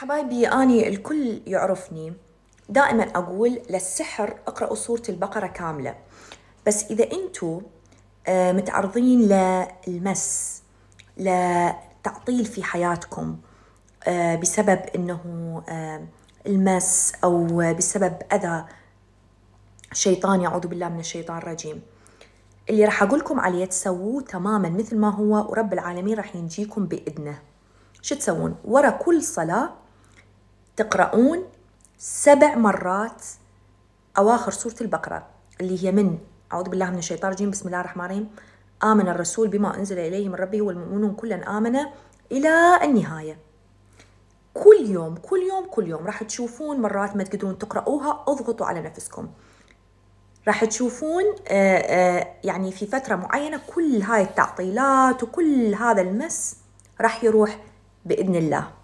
حبايبي أني الكل يعرفني دائما أقول للسحر اقرأوا سورة البقرة كاملة بس إذا أنتوا آه، متعرضين للمس لتعطيل في حياتكم آه، بسبب أنه آه، المس أو بسبب أذى شيطان أعوذ بالله من الشيطان الرجيم اللي راح أقول لكم عليه تسووه تماما مثل ما هو ورب العالمين راح ينجيكم بإذنه شو تسوون ورا كل صلاة تقرؤون سبع مرات أواخر سورة البقرة اللي هي من أعوذ بالله من الشيطان الرجيم بسم الله الرحمن الرحيم آمن الرسول بما أنزل إليه من ربه والمؤمنون كلا آمن إلى النهاية كل يوم كل يوم كل يوم راح تشوفون مرات ما تقدرون تقرؤوها اضغطوا على نفسكم راح تشوفون آه، آه، يعني في فترة معينة كل هاي التعطيلات وكل هذا المس راح يروح بإذن الله